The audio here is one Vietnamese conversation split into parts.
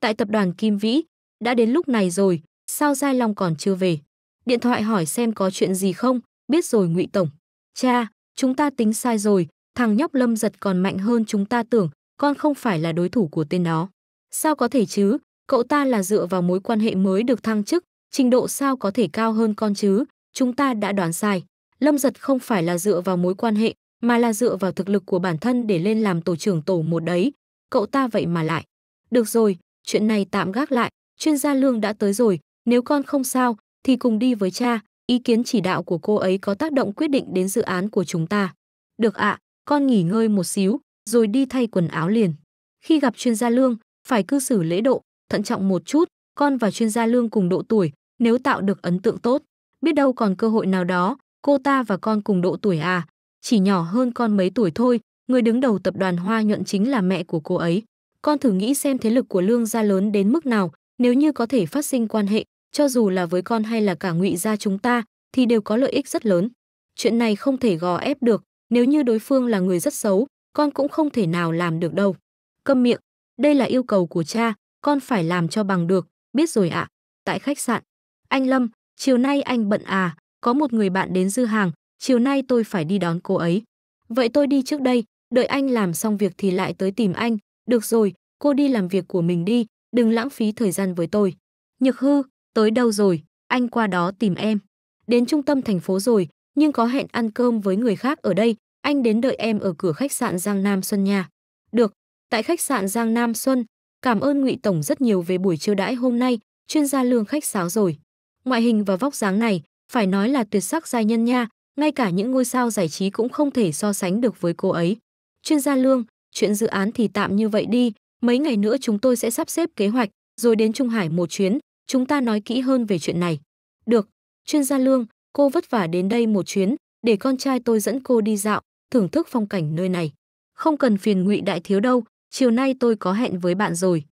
tại tập đoàn Kim Vĩ, đã đến lúc này rồi, sao Giai Long còn chưa về? Điện thoại hỏi xem có chuyện gì không, biết rồi ngụy Tổng. Cha, chúng ta tính sai rồi, thằng nhóc lâm giật còn mạnh hơn chúng ta tưởng, con không phải là đối thủ của tên đó. Sao có thể chứ, cậu ta là dựa vào mối quan hệ mới được thăng chức, trình độ sao có thể cao hơn con chứ, chúng ta đã đoán sai. Lâm giật không phải là dựa vào mối quan hệ, mà là dựa vào thực lực của bản thân để lên làm tổ trưởng tổ một đấy. Cậu ta vậy mà lại. Được rồi, chuyện này tạm gác lại, chuyên gia Lương đã tới rồi, nếu con không sao thì cùng đi với cha, ý kiến chỉ đạo của cô ấy có tác động quyết định đến dự án của chúng ta. Được ạ, con nghỉ ngơi một xíu, rồi đi thay quần áo liền. Khi gặp chuyên gia Lương, phải cư xử lễ độ, thận trọng một chút, con và chuyên gia Lương cùng độ tuổi, nếu tạo được ấn tượng tốt, biết đâu còn cơ hội nào đó, cô ta và con cùng độ tuổi à, chỉ nhỏ hơn con mấy tuổi thôi, người đứng đầu tập đoàn Hoa Nhuận chính là mẹ của cô ấy. Con thử nghĩ xem thế lực của Lương gia lớn đến mức nào, nếu như có thể phát sinh quan hệ, cho dù là với con hay là cả Ngụy gia chúng ta, thì đều có lợi ích rất lớn. Chuyện này không thể gò ép được, nếu như đối phương là người rất xấu, con cũng không thể nào làm được đâu. Câm miệng, đây là yêu cầu của cha, con phải làm cho bằng được, biết rồi ạ. tại khách sạn, anh Lâm, chiều nay anh bận à, có một người bạn đến dư hàng, chiều nay tôi phải đi đón cô ấy. Vậy tôi đi trước đây, đợi anh làm xong việc thì lại tới tìm anh, được rồi, cô đi làm việc của mình đi, đừng lãng phí thời gian với tôi. Nhược hư, tới đâu rồi, anh qua đó tìm em. Đến trung tâm thành phố rồi, nhưng có hẹn ăn cơm với người khác ở đây, anh đến đợi em ở cửa khách sạn Giang Nam Xuân nha. Được, tại khách sạn Giang Nam Xuân, cảm ơn Ngụy Tổng rất nhiều về buổi chiêu đãi hôm nay, chuyên gia lương khách sáo rồi. Ngoại hình và vóc dáng này, phải nói là tuyệt sắc giai nhân nha, ngay cả những ngôi sao giải trí cũng không thể so sánh được với cô ấy. Chuyên gia lương, chuyện dự án thì tạm như vậy đi, mấy ngày nữa chúng tôi sẽ sắp xếp kế hoạch, rồi đến Trung Hải một chuyến, chúng ta nói kỹ hơn về chuyện này. Được, chuyên gia Lương, cô vất vả đến đây một chuyến, để con trai tôi dẫn cô đi dạo, thưởng thức phong cảnh nơi này. Không cần phiền ngụy đại thiếu đâu, chiều nay tôi có hẹn với bạn rồi.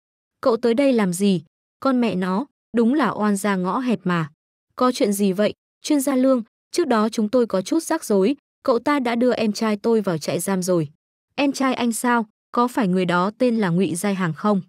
Cậu tới đây làm gì? Con mẹ nó, đúng là oan ra ngõ hẹp mà. Có chuyện gì vậy, chuyên gia Lương, trước đó chúng tôi có chút rắc rối, cậu ta đã đưa em trai tôi vào trại giam rồi. Em trai anh sao, có phải người đó tên là Ngụy Giai Hằng không?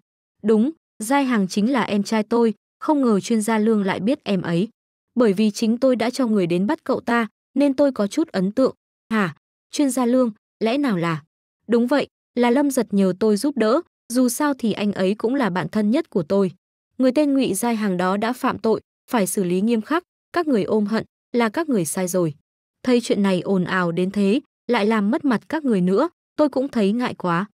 Đúng, Giai Hằng chính là em trai tôi, không ngờ chuyên gia Lương lại biết em ấy. Bởi vì chính tôi đã cho người đến bắt cậu ta, nên tôi có chút ấn tượng. Hả, chuyên gia Lương, lẽ nào là? Đúng vậy, là Lâm giật nhờ tôi giúp đỡ, dù sao thì anh ấy cũng là bạn thân nhất của tôi. Người tên Ngụy Giai Hằng đó đã phạm tội, phải xử lý nghiêm khắc, các người ôm hận, là các người sai rồi. Thấy chuyện này ồn ào đến thế, lại làm mất mặt các người nữa, tôi cũng thấy ngại quá